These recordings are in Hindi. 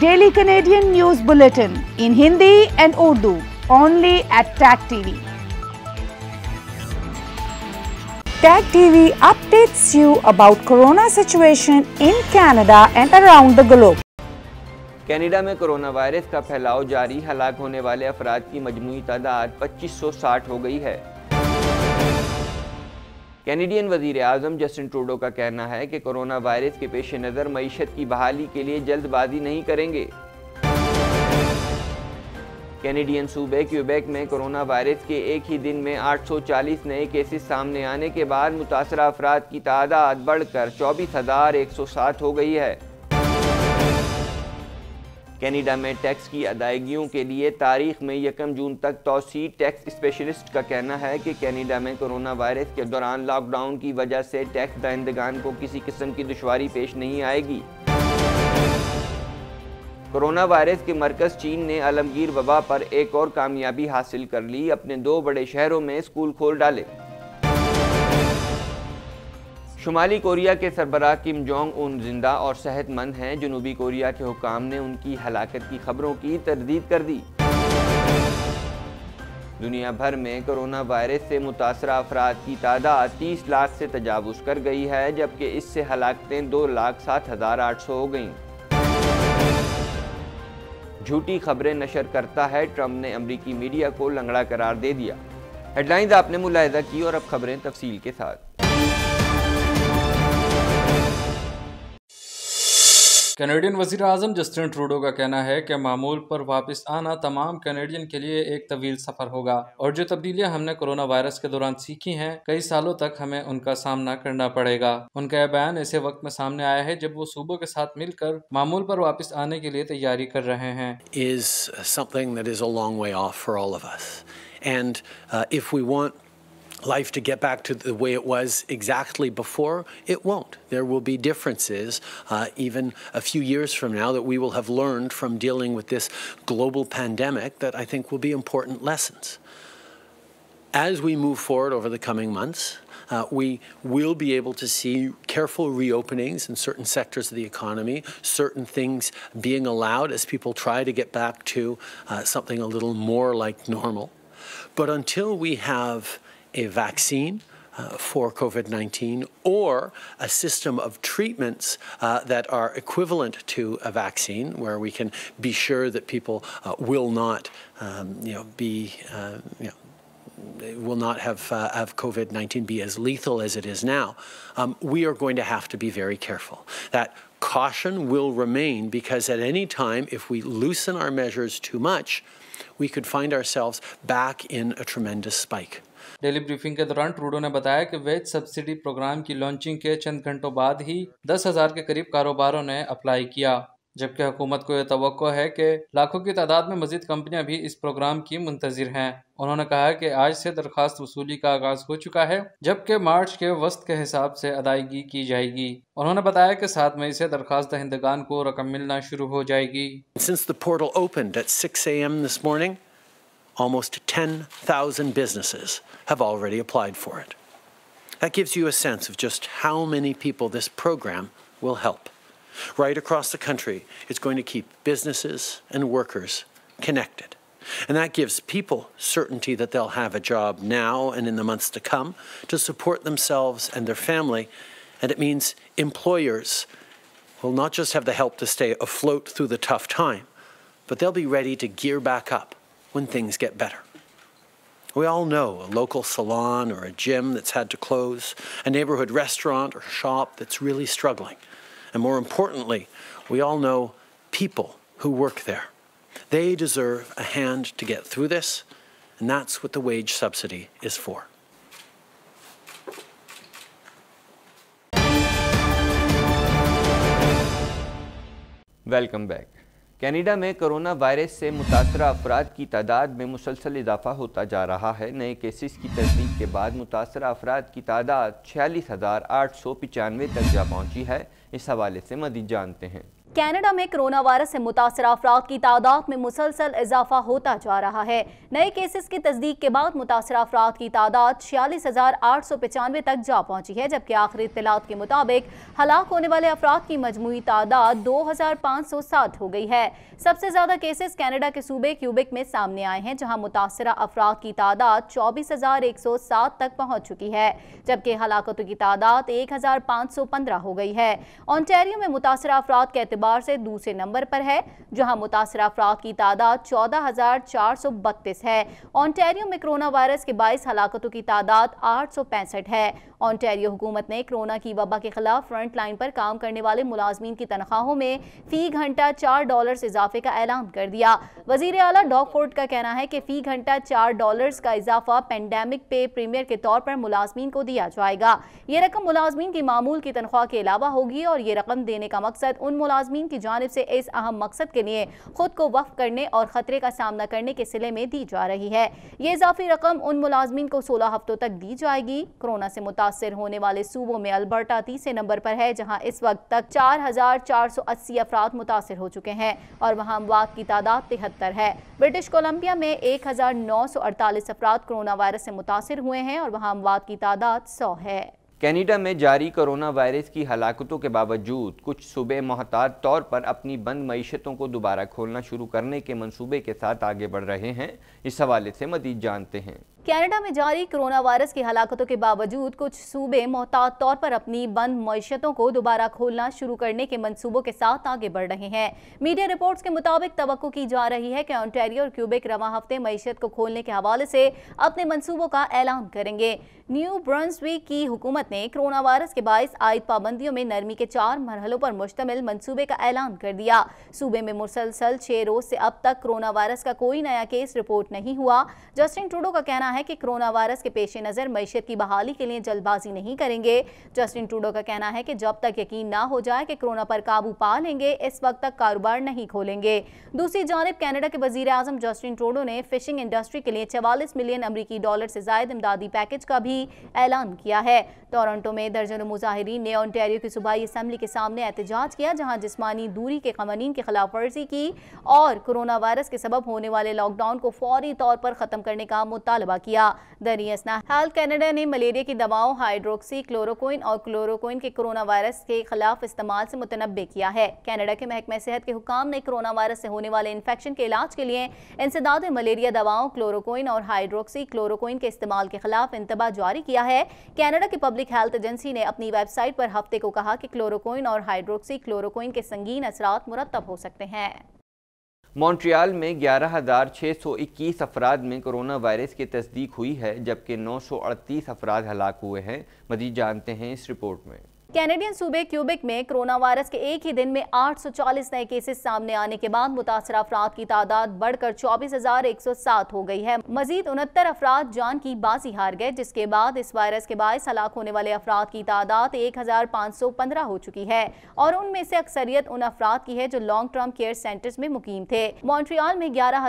Daily Canadian news bulletin in Hindi and Urdu only at Tag TV Tag TV updates you about corona situation in Canada and around the globe Canada में कोरोना वायरस का फैलाव जारी हलाक होने वाले अफराद की मजमू तादाद पच्चीस सौ साठ हो गई है कैनेडियन वजीर अजम जस्टिन ट्रूडो का कहना है कि कोरोना वायरस के पेश नज़र मीशत की बहाली के लिए जल्दबाजी नहीं करेंगे कैनेडियन सूबे क्यूबेक में कोरोना वायरस के एक ही दिन में 840 नए केसेस सामने आने के बाद मुतासर अफराद की तादाद बढ़कर चौबीस हो गई है कैनेडा में टैक्स की अदायगियों के लिए तारीख में यकम जून तक तोसी टैक्स स्पेशलिस्ट का कहना है कि कैनेडा में कोरोना वायरस के दौरान लॉकडाउन की वजह से टैक्स दाइंदगान को किसी किस्म की दुशारी पेश नहीं आएगी कोरोना वायरस के मरकज चीन ने आलमगीर वबा पर एक और कामयाबी हासिल कर ली अपने दो बड़े शहरों में स्कूल खोल डाले शुमाली कोरिया के सरबरा किम जोंग उन जिंदा और सेहतमंद हैं जनूबी कोरिया के हुकाम ने उनकी हलाकत की खबरों की तरदीद कर दी दुनिया भर में कोरोना वायरस से मुतासर अफराद की तादाद तीस लाख से तजावज़ कर गई है जबकि इससे हलाकतें दो लाख सात हज़ार आठ सौ हो गईं झूठी खबरें नशर करता है ट्रंप ने अमरीकी मीडिया को लंगड़ा करार दे दिया हेडलाइंस आपने मुलायदा की और अब खबरें तफसील के साथ कैनेडियन वजीर अजम जस्टिन ट्रूडो का कहना है कि मामूल पर वापस आना तमाम कैनेडियन के लिए एक तवील सफर होगा और जो तब्दीलियां हमने कोरोना वायरस के दौरान सीखी हैं कई सालों तक हमें उनका सामना करना पड़ेगा उनका यह बयान ऐसे वक्त में सामने आया है जब वो सूबों के साथ मिलकर मामूल पर वापस आने के लिए तैयारी कर रहे हैं And uh, if we want life to get back to the way it was exactly before, it won't. There will be differences uh, even a few years from now that we will have learned from dealing with this global pandemic that I think will be important lessons. As we move forward over the coming months, uh, we will be able to see careful reopenings in certain sectors of the economy, certain things being allowed as people try to get back to uh, something a little more like normal. But until we have a vaccine uh, for COVID 19 or a system of treatments uh, that are equivalent to a vaccine, where we can be sure that people uh, will not um, you know, be. Uh, you know, will not have, uh, have COVID 19 be as lethal as it is now, um, we are going to have to be very careful. That caution will remain because at any time, if we loosen our measures too much, we could find ourselves back in a tremendous spike. Daily briefing के दौरान ट्रूडो ने बताया कि वेज सब्सिडी प्रोग्राम की लॉन्चिंग के चंद घंटों बाद ही दस हजार के करीब कारोबारों ने अप्लाई किया जबकि हुकूमत को यह तो है कि लाखों की तादाद में मजीद कंपनियां भी इस प्रोग्राम की मुंतजर हैं उन्होंने कहा कि आज से दरखास्त वसूली का आगाज हो चुका है जबकि मार्च के वस्त के हिसाब से अदायगी की जाएगी उन्होंने बताया कि सात मई से दरखास्त दहिंदगान को रकम मिलना शुरू हो जाएगी almost 10,000 businesses have already applied for it. That gives you a sense of just how many people this program will help. Right across the country, it's going to keep businesses and workers connected. And that gives people certainty that they'll have a job now and in the months to come to support themselves and their family. And it means employers will not just have the help to stay afloat through the tough time, but they'll be ready to gear back up when things get better. We all know a local salon or a gym that's had to close, a neighborhood restaurant or shop that's really struggling. And more importantly, we all know people who work there. They deserve a hand to get through this, and that's what the wage subsidy is for. Welcome back. Canada में कोरोना वायरस से मुतासर अफराद की तादाद में मुसलसल इजाफा होता जा रहा है नए केसेस की तस्दीक के बाद मुतासर अफराद की तादाद छियालीस हज़ार आठ सौ पचानवे तक जा पहुँची है इस हवाले से मदद जानते हैं कनाडा में कोरोना वायरस से मुतासर अफराद की तादाद में मुसलसल इजाफा होता जा रहा है नए केसेस की तस्दीक के बाद मुतासर अफराद की तादाद छियालीस हज़ार आठ सौ पचानवे तक जा पहुंची है जबकि आखिरी इतलात के मुताबिक हलाक होने वाले अफराद की मजमू तादाद दो हज़ार पाँच सौ साठ हो गई है सबसे ज़्यादा केसेस कैनेडा के सूबे क्यूबिक में सामने आए हैं जहाँ मुतासर अफराद की तादाद चौबीस हज़ार एक सौ सात तक पहुँच चुकी है जबकि हलाकतों की तादाद एक हज़ार पाँच सौ पंद्रह हो गई है ऑनटेरियो में मुतासर अफराद के एतबार से दूसरे नंबर पर है जहां मुतासर अफराद की तादाद चौदह है ऑनटेरियो में कोरोना वायरस के बाईस हलाकतों की तादाद आठ है ऑनटेरियो हुकूमत ने कोरोना की वबा के खिलाफ फ्रंट लाइन पर काम करने वाले मुलाजमीन की तनख्वाहों में फी घंटा चार डॉलर इजाफे का ऐलान कर दिया वजीर अला डॉग फोर्ड का कहना है कि फी घंटा चार डॉलर का इजाफा पेंडेमिक पे प्रीमियर के तौर पर मुलाजमीन को दिया जाएगा ये रकम मुलाजमीन की मामूल की तनख्वाह के अलावा होगी और ये रकम देने का मकसद उन मुलाजमी मुलाजमीन की जानब से इस अहम मकसद के लिए खुद को वफ करने और ख़तरे का सामना करने के सिले में दी जा रही है ये इजाफी रकम उन मुलाजमीन को सोलह हफ्तों तक दी जाएगी कोरोना से मुतासर होने वाले सूबों में अल्बर्टा तीसरे नंबर पर है जहाँ इस वक्त तक चार हजार चार सौ अस्सी अफराद मुतासर हो चुके हैं और वहाँ अमवात की तादाद तिहत्तर है ब्रिटिश कोलम्बिया में एक हजार नौ सौ अड़तालीस अफराद कोरोना वायरस से मुतासर हुए हैं और वहाँ अमवात की तादाद सौ है कनाडा में जारी कोरोना वायरस की हलाकतों के बावजूद कुछ सूबे महतात तौर पर अपनी बंद मीशतों को दोबारा खोलना शुरू करने के मंसूबे के साथ आगे बढ़ रहे हैं इस हवाले से मजीद जानते हैं कनाडा में जारी कोरोना वायरस की हलाकतों के बावजूद कुछ सूबे मोहतात तौर पर अपनी बंद मीशतों को दोबारा खोलना शुरू करने के मंसूबों के साथ आगे बढ़ रहे हैं मीडिया रिपोर्ट्स के मुताबिक तो की जा रही है कि ऑन्टेरियो और क्यूबेक रवा हफ्ते मीशत को खोलने के हवाले से अपने मनसूबों का ऐलान करेंगे न्यू ब्रंसवी की हुकूमत ने कोरोना वायरस के बायस आयद पाबंदियों में नरमी के चार मरहलों पर मुश्तमिल मनसूबे का ऐलान कर दिया सूबे में मुसलसल छह रोज से अब तक कोरोना वायरस का कोई नया केस रिपोर्ट नहीं हुआ जस्टिन ट्रूडो का कहना है है कि कोरोना वायरस के पेश नज़र मीशत की बहाली के लिए जल्दबाजी नहीं करेंगे जस्टिन ट्रूडो का कहना है कि जब तक यकीन ना हो जाए कि कोरोना पर काबू पा लेंगे इस वक्त तक कारोबार नहीं खोलेंगे दूसरी जानब कैनेडा के वजीर अजम जस्टिन ट्रूडो ने फिशिंग इंडस्ट्री के लिए चवालीस मिलियन अमरीकी डॉलर से जायद इमदादी पैकेज का भी ऐलान किया है टोरंटो में दर्जनों मुजाहरीन ने ऑनटेरियो की सूबाई असम्बली के सामने एहतजाज किया जहाँ जिसमानी दूरी के कवानीन की खिलाफ वर्जी की और कोरोना वायरस के सबब होने वाले लॉकडाउन को फौरी तौर पर ख़त्म करने का मुतालबा किया किया द नेशनल हेल्थ कैनेडा ने मलेरिया की दवाओं हाइड्रोक्सी क्लोरोकोइन और क्लोरोकोइन के कोरोना वायरस के खिलाफ इस्तेमाल से मुतनबे किया है कनाडा के महकमे सेहत के हुकाम ने कोरोना वायरस से होने वाले इन्फेक्शन के इलाज के लिए इंसदाद मलेरिया दवाओं क्लोरोकोइन और हाइड्रोक्सी क्लोरोकोइन के इस्तेमाल के खिलाफ इंतबाह जारी किया है कैनेडा की पब्लिक हेल्थ एजेंसी ने अपनी वेबसाइट पर हफ्ते को कहा कि क्लोरोकोइन और हाइड्रोक्सी क्लोरोकोइन के संगीन असरात मुरतब हो सकते हैं मॉन्ट्रियल में 11,621 अफराद में कोरोना वायरस की तस्दीक हुई है जबकि 938 अफराद हलाक हुए हैं मजीद जानते हैं इस रिपोर्ट में कैनेडियन सूबे क्यूबिक में कोरोना वायरस के एक ही दिन में 840 नए केसेस सामने आने के बाद मुतासर अफराद की तादाद बढ़कर 24,107 हो गई है मजीद उनहत्तर अफराद जान की बाजी हार गए जिसके बाद इस वायरस के बायस हलाक होने वाले अफराद की तादाद 1,515 हो चुकी है और उनमें से अक्सरियत उन अफराद की है जो लॉन्ग टर्म केयर सेंटर में मुकीम थे मॉन्ट्रियाल में ग्यारह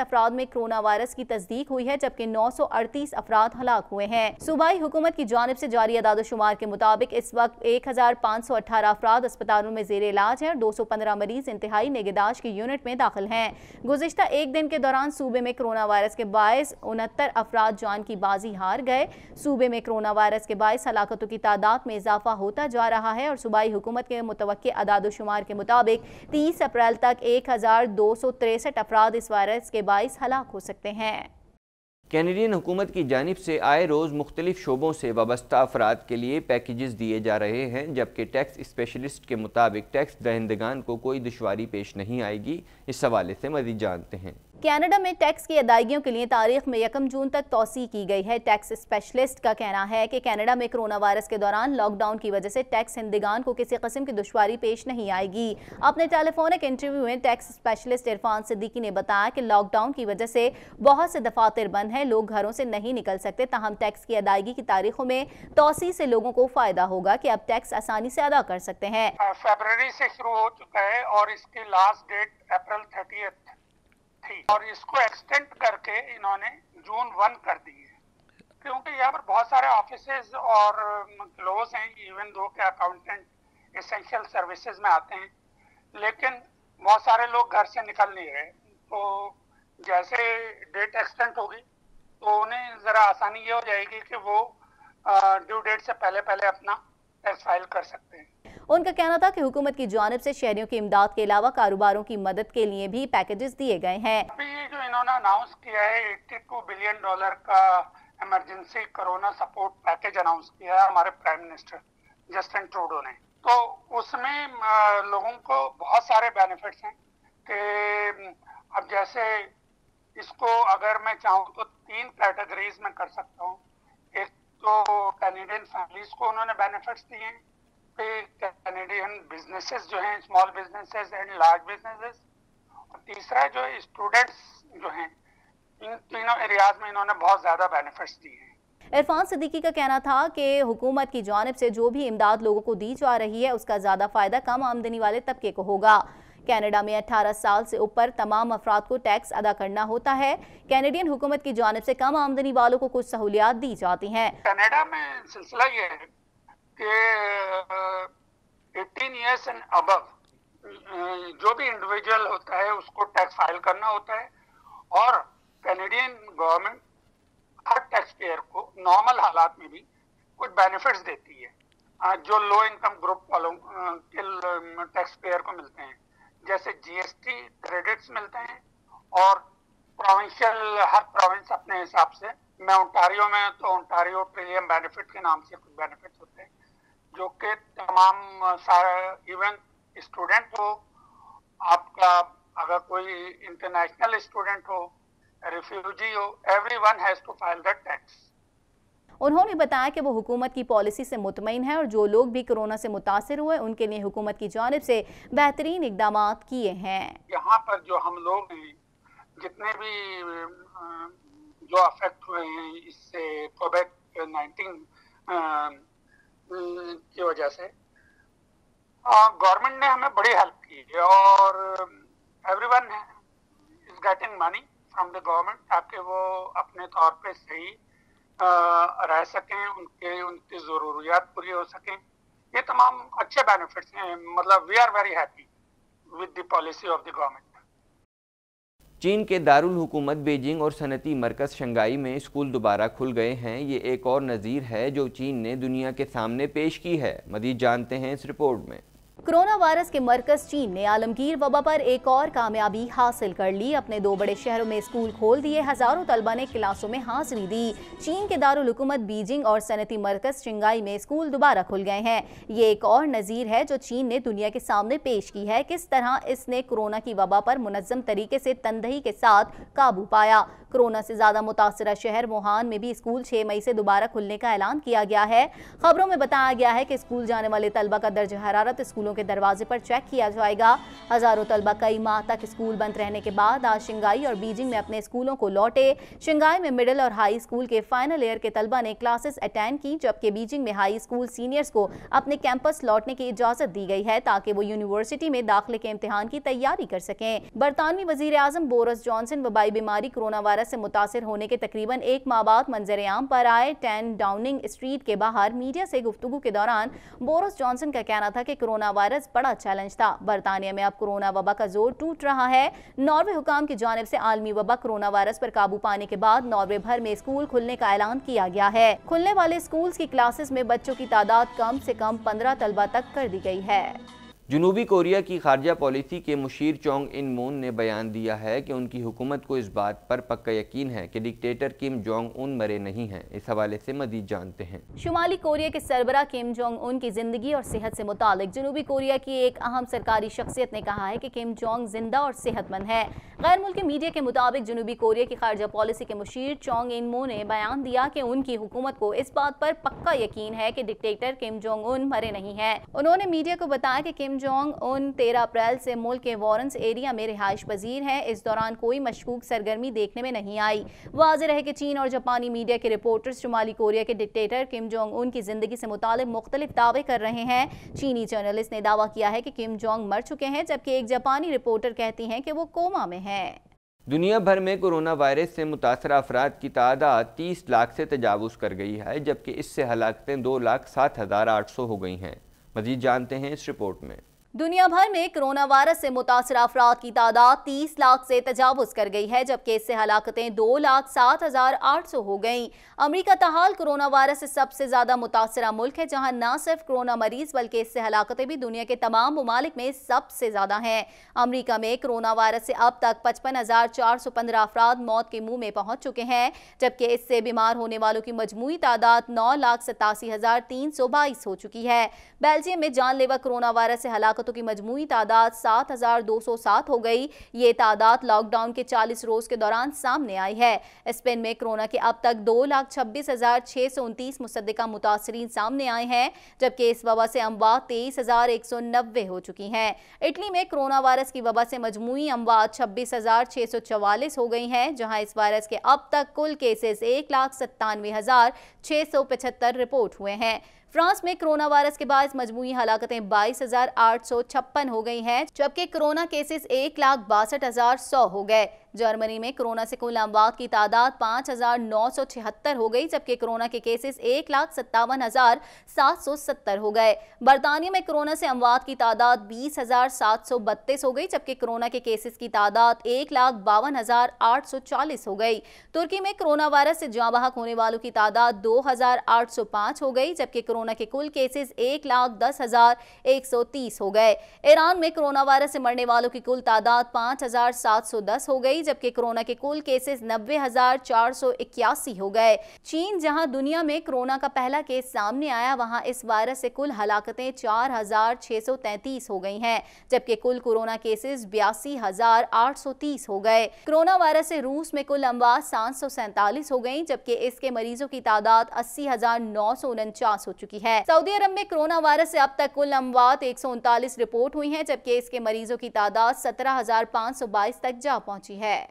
अफराद में कोरोना वायरस की तस्दीक हुई है जबकि नौ अफराद हलाक हुए हैं सूबाई हुकूमत की जानब ऐसी जारी अदादोशुमार के मुताबिक मुताबिक इस वक्त एक हज़ार पाँच सौ अठारह अफराद अस्पतालों में जेर इलाज हैं और दो सौ पंद्रह मरीज इंतहाई निगहदाश की यूनिट में दाखिल हैं गुजशत एक दिन के दौरान सूबे में कोरोना वायरस के बायस उनहत्तर अफराद जान की बाजी हार गए सूबे में कोरोना वायरस के बायस हलाकतों की तादाद में इजाफा होता जा रहा है और सूबाई हुकूमत के मुतव अदादोशुमार के मुताबिक तीस अप्रैल तक एक हज़ार दो सौ तिरसठ अफराद इस वायरस के बायस हलाक हो सकते हैं कैनेडियन हुकूमत की जानब से आए रोज़ मुख्तलिफ शोबों से वाबस्ता अफराद के लिए पैकेजेस दिए जा रहे हैं जबकि टैक्स स्पेशलिस्ट के मुताबिक टैक्स दहिंदगान को कोई दुशारी पेश नहीं आएगी इस हवाले से मजीद जानते हैं कनाडा में टैक्स की अदायगियों के लिए तारीख में यकम जून तक तोसी की गई है टैक्स स्पेशलिस्ट का कहना है कि कनाडा में कोरोना वायरस के दौरान लॉकडाउन की वजह से टैक्स हिंदगान को किसी कस्म की दुशारी पेश नहीं आएगी अपने टेलीफोनिक इंटरव्यू में टैक्स स्पेशलिस्ट इरफान सिद्दीकी ने बताया कि लॉकडाउन की वजह से बहुत से दफातर बंद हैं लोग घरों से नहीं निकल सकते तहम टैक्स की अदायगी की तारीखों में तोसी से लोगों को फायदा होगा की अब टैक्स आसानी से अदा कर सकते हैं हाँ, फेबर से शुरू हो चुका है और इसकी लास्ट डेट अप्रैल थर्टी थी और इसको एक्सटेंड करके इन्होंने जून वन कर दी है क्योंकि यहाँ पर बहुत सारे ऑफिस और क्लोज um, हैं इवन दो के अकाउंटेंट एसेंशियल सर्विसेज में आते हैं लेकिन बहुत सारे लोग घर से निकल नहीं रहे तो जैसे डेट एक्सटेंड होगी तो उन्हें ज़रा आसानी ये हो जाएगी कि वो ड्यू uh, डेट से पहले पहले अपना टेस्ट फाइल कर सकते हैं उनका कहना था कि हुकूमत की जानब से शहरियों की इमदाद के अलावा कारोबारों की मदद के लिए भी पैकेजेस दिए गए हैं जो इन्होंने अनाउंस किया है एट्टी बिलियन डॉलर का emergency corona support package announce किया है हमारे प्राइम मिनिस्टर जस्टिन ट्रूडो ने तो उसमें लोगों को बहुत सारे बेनिफिट्स हैं कि अब जैसे इसको अगर मैं चाहूँ तो तीन कैटेगरीज में कर सकता हूँ एक तो कैनेडियन फैमिलीज को उन्होंने बेनिफिट्स दिए हैं पे कैनेडियन बिजनेसेस जो हैं small businesses and large businesses और तीसरा जो है स्टूडेंट्स जो हैं इन तीनों एरियाज में इन्होंने बहुत ज़्यादा बेनिफिट्स दिए हैं इरफान सिद्दीकी का कहना था कि हुकूमत की जानब से जो भी इमदाद लोगों को दी जा रही है उसका ज़्यादा फ़ायदा कम आमदनी वाले तबके को होगा कनाडा में 18 साल से ऊपर तमाम अफराद को टैक्स अदा करना होता है कैनेडियन हुकूमत की जानब से कम आमदनी वालों को कुछ सहूलियात दी जाती हैं कनाडा में सिलसिला ये है एटीन ईयर्स एंड अब जो भी इंडिविजुअल होता है उसको टैक्स फाइल करना होता है और कैनेडियन गवर्नमेंट हर टैक्स पेयर को नॉर्मल हालात में भी कुछ बेनिफिट्स देती है जो लो इनकम ग्रुप वालों के टैक्स पेयर को मिलते हैं जैसे जीएसटी क्रेडिट्स मिलते हैं और प्रोविंशियल हर प्रोविंस अपने हिसाब से मैं ओंटारियो में तो ओंटारियो प्रीमियम बेनिफिट के नाम से कुछ बेनिफिट्स होते हैं जो कि तमाम इवन स्टूडेंट हो आपका अगर कोई इंटरनेशनल स्टूडेंट हो रिफ्यूजी हो every one has to file the tax उन्होंने बताया कि वो हुकूमत की पॉलिसी से मुतमिन है और जो लोग भी कोरोना से मुतासर हुए उनके लिए हुकूमत की जानब से बेहतरीन इकदाम किए हैं यहाँ पर जो हम लोग जितने भी जो अफेक्ट हुए हैं इससे कोविड तो नाइन्टीन हम्म, की वजह से गवर्नमेंट हाँ, ने हमें बड़ी हेल्प की है और everyone is getting money from the government ताकि वो अपने तौर पे सही रह सकें उनके उनकी ज़रूरियात पूरी हो सकें ये तमाम अच्छे बेनिफिट्स हैं मतलब we are very happy with the policy of the government चीन के दारुल हुकूमत बीजिंग और सनती मरकज़ शंघाई में स्कूल दोबारा खुल गए हैं ये एक और नज़ीर है जो चीन ने दुनिया के सामने पेश की है मजीद जानते हैं इस रिपोर्ट में कोरोना वायरस के मरकज चीन ने आलमगीर वबा पर एक और कामयाबी हासिल कर ली अपने दो बड़े शहरों में स्कूल खोल दिए हजारों तलबा ने क्लासों में हाजिरी दी चीन के दारकूमत बीजिंग और सनती मरकज चिंगाई में स्कूल दोबारा खुल गए हैं ये एक और नज़ीर है जो चीन ने दुनिया के सामने पेश की है किस तरह इसने कोरोना की वबा पर मुनजम तरीके से तनदही के साथ काबू पाया कोरोना से ज़्यादा मुतासर शहर वुहान में भी स्कूल छह मई से दोबारा खुलने का ऐलान किया गया है खबरों में बताया गया है कि स्कूल जाने वाले तलबा का दर्ज हरारत स्कूलों स्कूलों के दरवाजे पर चेक किया जाएगा हजारों तलबा कई माह तक स्कूल बंद रहने के बाद आज शंघाई और बीजिंग में अपने स्कूलों को लौटे शंघाई में मिडिल और हाई स्कूल के फाइनल ईयर के तलबा ने क्लासेस अटेंड की जबकि बीजिंग में हाई स्कूल सीनियर्स को अपने कैंपस लौटने की इजाजत दी गई है ताकि वो यूनिवर्सिटी में दाखिले के इम्तहान की तैयारी कर सकें बरतानवी वजीर अजम बोरस जॉनसन वबाई बीमारी कोरोना वायरस से मुतासर होने के तकरीबन एक माह बाद मंजर आम पर आए टेन डाउनिंग स्ट्रीट के बाहर मीडिया से गुफ्तु के दौरान बोरस जॉनसन का कहना था कि कोरोना वायरस बड़ा चैलेंज था बरतानिया में अब कोरोना वबा का जोर टूट रहा है नॉर्वे हुकाम की जानब ऐसी आलमी वबा कोरोना वायरस आरोप काबू पाने के बाद नॉर्वे भर में स्कूल खुलने का ऐलान किया गया है खुलने वाले स्कूल की क्लासेस में बच्चों की तादाद कम ऐसी कम पंद्रह तलबा तक कर दी गयी है जनूबी कोरिया की खारजा पॉलिसी के मुशीर चोंग इन मून ने बयान दिया है कि उनकी हुकूमत को इस बात पर पक्का यकीन है कि डिक्टेटर किम जोंग उन मरे नहीं हैं इस हवाले से मजीद जानते हैं शुमाली कोरिया के सरबरा किम जोंग उन की जिंदगी और सेहत से मुतालिक जनूबी कोरिया की एक अहम सरकारी शख्सियत ने कहा है कि किम जोंग जिंदा और सेहतमंद है गैर मुल्की मीडिया के मुताबिक जनूबी कोरिया की खारजा पॉलिसी के मुशीर चोंग इन मून ने बयान दिया कि उनकी हुकूमत को इस बात पर पक्का यकीन है कि डिक्टेटर किम जोंग उन मरे नहीं है उन्होंने मीडिया को बताया कि किम जोंग उन 13 अप्रैल से मुल्क के वॉरेंस एरिया में रिहाइश पजीर हैं इस दौरान कोई मशकूक सरगर्मी देखने में नहीं आई वाजह रहे कि चीन और जापानी मीडिया के रिपोर्टर्स शुमाली कोरिया के डिक्टेटर किम जोंग उन की ज़िंदगी से मुतल मुख्तलिफ दावे कर रहे हैं चीनी जर्नलिस्ट ने दावा किया है कि किम जोंग मर चुके हैं जबकि एक जापानी रिपोर्टर कहती हैं कि वो कोमा में हैं दुनिया भर में कोरोना वायरस से मुतासर अफराद की तादाद तीस लाख से तजावज़ कर गई है जबकि इससे हलाकतें दो लाख सात हज़ार आठ सौ हो गई हैं मजीद जानते हैं इस रिपोर्ट में दुनिया भर में कोरोना वायरस से मुतासर अफराद की तादाद 30 लाख से तजावज़ कर गई है जबकि इससे हलाकतें दो लाख सात हज़ार आठ सौ हो गई अमरीका तहाल कोरोना वायरस से सबसे ज़्यादा मुतासर मुल्क है जहां न सिर्फ कोरोना मरीज बल्कि इससे हलाकतें भी दुनिया के तमाम ममालिक में सबसे ज़्यादा हैं अमरीका में कोरोना वायरस से अब तक पचपन हज़ार चार सौ पंद्रह अफराद मौत के मुंह में पहुंच चुके हैं जबकि इससे बीमार होने वालों की मजमू तादाद नौ लाख सतासी हज़ार तीन सौ बाईस हो चुकी है बेल्जियम में जानलेवा कोरोना वायरस से हलाकत हलाकतों की मजमू तादाद सात हज़ार दो सौ सात हो गई ये तादाद लॉकडाउन के चालीस रोज़ के दौरान सामने आई है स्पेन में कोरोना के अब तक दो लाख छब्बीस हज़ार छह सौ उनतीस मुसदा मुतासरी सामने आए हैं जबकि इस वबा से अमवात तेईस हज़ार एक सौ नब्बे हो चुकी हैं इटली में कोरोना वायरस की वबा से मजमू अमवात छब्बीस हज़ार छह सौ चवालीस हो गई हैं जहाँ इस वायरस के अब तक कुल केसेस एक लाख सत्तानवे हज़ार छह सौ पचहत्तर रिपोर्ट हुए हैं फ्रांस में कोरोना वायरस के बाद मजमू हलाकतें बाईस हजार आठ सौ छप्पन हो गई हैं जबकि कोरोना केसेस एक लाख बासठ हजार सौ हो गए जर्मनी में कोरोना से कुल अमवात की तादाद पाँच हजार नौ सौ छिहत्तर हो गई जबकि कोरोना के केसेस एक लाख सत्तावन हजार सात सौ सत्तर हो गए बरतानिया में कोरोना से अमवात की तादाद बीस हजार सात सौ बत्तीस हो गई जबकि कोरोना के केसेस की तादाद एक लाख बावन हजार आठ सौ चालीस हो गई तुर्की में कोरोना वायरस से जहाँ बहक होने वालों की तादाद दो हजार आठ सौ पाँच हो गई जबकि कोरोना के कुल केसेस एक लाख दस हजार एक सौ तीस हो गए ईरान में कोरोना वायरस से मरने वालों की कुल तादाद पाँच हजार सात सौ दस हो गई गई जबकि कोरोना के कुल केसेस नब्बे हो गए चीन जहां दुनिया में कोरोना का पहला केस सामने आया वहां इस वायरस से कुल हलाकतें चार हो गई हैं जबकि कुल कोरोना केसेस बयासी हो गए कोरोना वायरस से रूस में कुल अमवात सात हो गई जबकि इसके मरीजों की तादाद अस्सी हो चुकी है सऊदी अरब में कोरोना वायरस से अब तक कुल अमवात एक रिपोर्ट हुई है जबकि इसके मरीजों की तादाद सत्रह तक जा पहुंची है है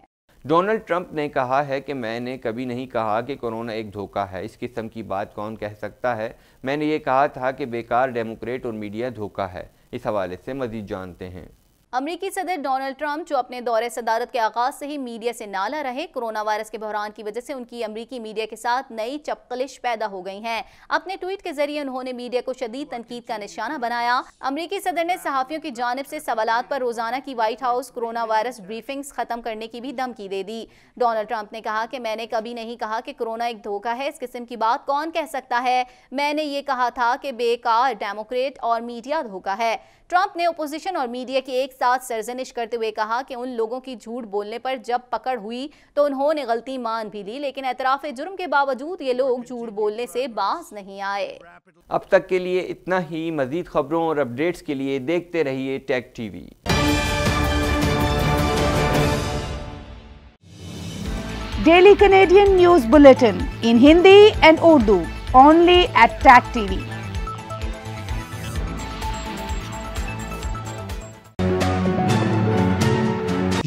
डोनाल्ड ट्रंप ने कहा है कि मैंने कभी नहीं कहा कि कोरोना एक धोखा है इस किस्म की बात कौन कह सकता है मैंने ये कहा था कि बेकार डेमोक्रेट और मीडिया धोखा है इस हवाले से मज़ीद जानते हैं अमरीकी सदर डोनाल्ड ट्रंप जो अपने दौरे सदारत के आगाज से ही मीडिया से नाला रहे कोरोना वायरस के बहरान की वजह से उनकी अमरीकी मीडिया के साथ नई चपकलिश पैदा हो गई हैं अपने ट्वीट के जरिए उन्होंने मीडिया को शदीद तनकीद का निशाना बनाया अमरीकी सदर ने सहाफियों की जानब से सवाल पर रोजाना की White House corona virus briefing खत्म करने की भी धमकी दे दी डोनाल्ड ट्रंप ने कहा कि मैंने कभी नहीं कहा कि कोरोना एक धोखा है इस किस्म की बात कौन कह सकता है मैंने ये कहा था कि बेकार डेमोक्रेट और मीडिया धोखा है ट्रंप ने ओपोजिशन और मीडिया की एक साथ सरजनिश करते हुए कहा कि उन लोगों की झूठ बोलने पर जब पकड़ हुई तो उन्होंने गलती मान भी ली लेकिन एतराफ़ जुर्म के बावजूद ये लोग झूठ बोलने से बाज नहीं आए अब तक के लिए इतना ही मजीद खबरों और अपडेट्स के लिए देखते रहिए Tag TV daily Canadian news bulletin in Hindi and Urdu only at Tag TV